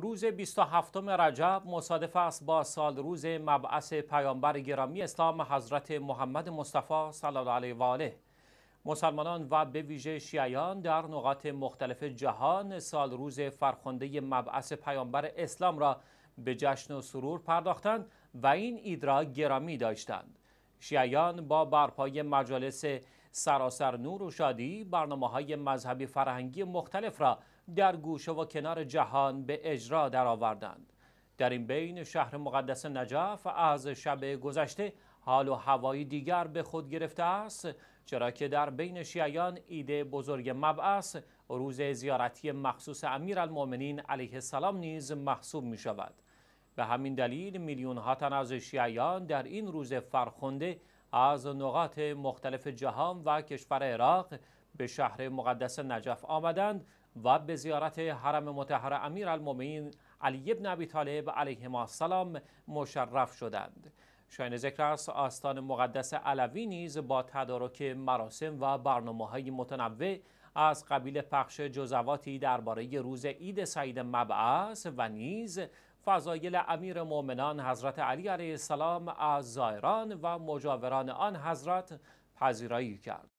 روز 27 رجب مصادف است با سال روز مبعث پیامبر گرامی اسلام حضرت محمد مصطفی صلی الله علیه و آله مسلمانان و به ویژه شیعیان در نقاط مختلف جهان سال روز فرخنده مبعث پیامبر اسلام را به جشن و سرور پرداختند و این اید گرامی داشتند شیعیان با برپای مجالس سراسر نور و شادی برنامه های مذهبی فرهنگی مختلف را در گوشه و کنار جهان به اجرا درآوردند. در این بین شهر مقدس نجف از شب گذشته حال و هوایی دیگر به خود گرفته است چرا که در بین شیعیان ایده بزرگ مبعث روز زیارتی مخصوص امیرالمؤمنین علیه السلام نیز محسوب می شود. به همین دلیل میلیون ها تن از شیعیان در این روز فرخنده از نقاط مختلف جهان و کشور عراق به شهر مقدس نجف آمدند و به زیارت حرم متحر امیر المومین علی ابن ابی طالب علیه السلام مشرف شدند. شاین ذکر است آستان مقدس علوی نیز با تدارک مراسم و برنامه های متنوع از قبیل پخش جزواتی درباره روز عید سعید مبعث و نیز فضایل امیر مؤمنان حضرت علی علیه السلام از زائران و مجاوران آن حضرت پذیرایی کرد